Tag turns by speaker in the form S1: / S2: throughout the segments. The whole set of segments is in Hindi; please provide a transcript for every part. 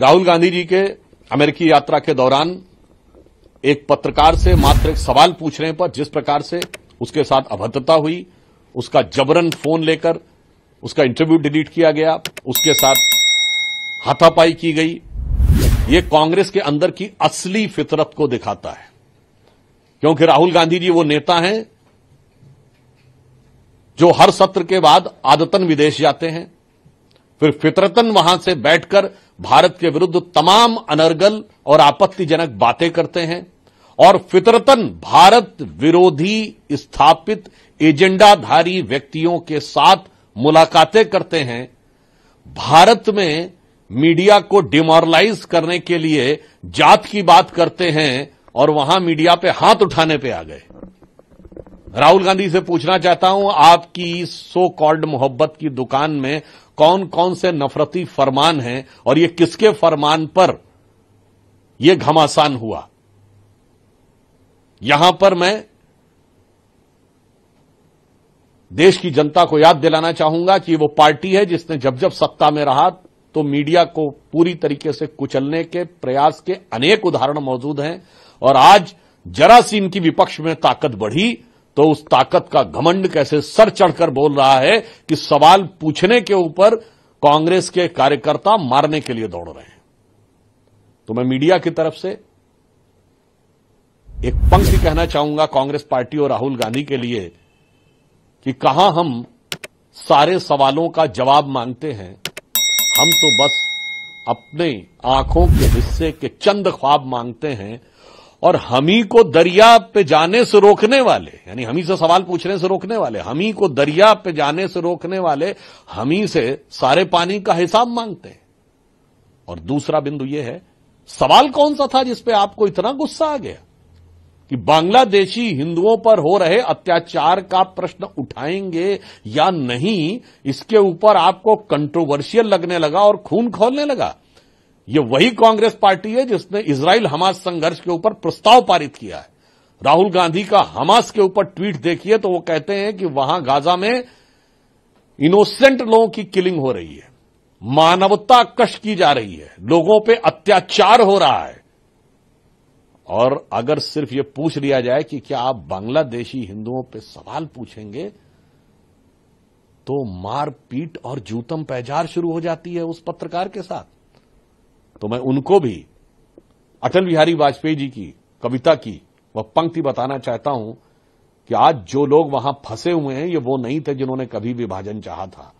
S1: राहुल गांधी जी के अमेरिकी यात्रा के दौरान एक पत्रकार से मात्र एक सवाल पूछने पर जिस प्रकार से उसके साथ अभद्रता हुई उसका जबरन फोन लेकर उसका इंटरव्यू डिलीट किया गया उसके साथ हाथापाई की गई ये कांग्रेस के अंदर की असली फितरत को दिखाता है क्योंकि राहुल गांधी जी वो नेता हैं जो हर सत्र के बाद आदतन विदेश जाते हैं फिर फितरतन वहां से बैठकर भारत के विरुद्ध तमाम अनर्गल और आपत्तिजनक बातें करते हैं और फितरतन भारत विरोधी स्थापित एजेंडाधारी व्यक्तियों के साथ मुलाकातें करते हैं भारत में मीडिया को डिमोरलाइज करने के लिए जात की बात करते हैं और वहां मीडिया पे हाथ उठाने पे आ गए राहुल गांधी से पूछना चाहता हूं आपकी सो कॉल्ड मोहब्बत की दुकान में कौन कौन से नफरती फरमान हैं और ये किसके फरमान पर यह घमासान हुआ यहां पर मैं देश की जनता को याद दिलाना चाहूंगा कि वो पार्टी है जिसने जब जब सत्ता में रहा तो मीडिया को पूरी तरीके से कुचलने के प्रयास के अनेक उदाहरण मौजूद हैं और आज जरा सी इनकी विपक्ष में ताकत बढ़ी तो उस ताकत का घमंड कैसे सर चढ़कर बोल रहा है कि सवाल पूछने के ऊपर कांग्रेस के कार्यकर्ता मारने के लिए दौड़ रहे हैं तो मैं मीडिया की तरफ से एक पंक्ति कहना चाहूंगा कांग्रेस पार्टी और राहुल गांधी के लिए कि कहा हम सारे सवालों का जवाब मांगते हैं हम तो बस अपने आंखों के हिस्से के चंद ख्वाब मांगते हैं और हम ही को दरिया पे जाने से रोकने वाले यानी हम ही से सवाल पूछने से रोकने वाले हम ही को दरिया पे जाने से रोकने वाले हम ही से सारे पानी का हिसाब मांगते हैं और दूसरा बिंदु यह है सवाल कौन सा था जिसपे आपको इतना गुस्सा आ गया कि बांग्लादेशी हिंदुओं पर हो रहे अत्याचार का प्रश्न उठाएंगे या नहीं इसके ऊपर आपको कंट्रोवर्शियल लगने लगा और खून खोलने लगा ये वही कांग्रेस पार्टी है जिसने इसराइल हमास संघर्ष के ऊपर प्रस्ताव पारित किया है राहुल गांधी का हमास के ऊपर ट्वीट देखिए तो वो कहते हैं कि वहां गाजा में इनोसेंट लोगों की किलिंग हो रही है मानवता कष्ट की जा रही है लोगों पे अत्याचार हो रहा है और अगर सिर्फ ये पूछ लिया जाए कि क्या आप बांग्लादेशी हिंदुओं पे सवाल पूछेंगे तो मारपीट और जूतम पैजार शुरू हो जाती है उस पत्रकार के साथ तो मैं उनको भी अटल बिहारी वाजपेयी जी की कविता की वह पंक्ति बताना चाहता हूं कि आज जो लोग वहां फंसे हुए हैं ये वो नहीं थे जिन्होंने कभी विभाजन चाहा था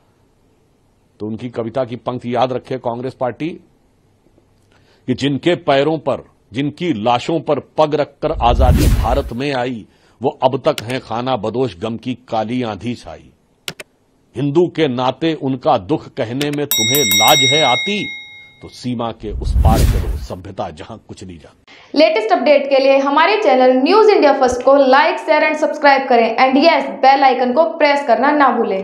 S1: तो उनकी कविता की पंक्ति याद रखे कांग्रेस पार्टी कि जिनके पैरों पर जिनकी लाशों पर पग रखकर आजादी भारत में आई वो अब तक हैं खाना बदोश गम की काली आंधी छाई हिंदू के नाते उनका दुख कहने में तुम्हें लाज है आती तो सीमा के उस पार करो सभ्यता जहां कुछ नहीं जाती लेटेस्ट अपडेट के लिए हमारे चैनल न्यूज इंडिया फर्स्ट को लाइक शेयर एंड सब्सक्राइब करें एंड यस बेल आइकन को प्रेस करना ना भूलें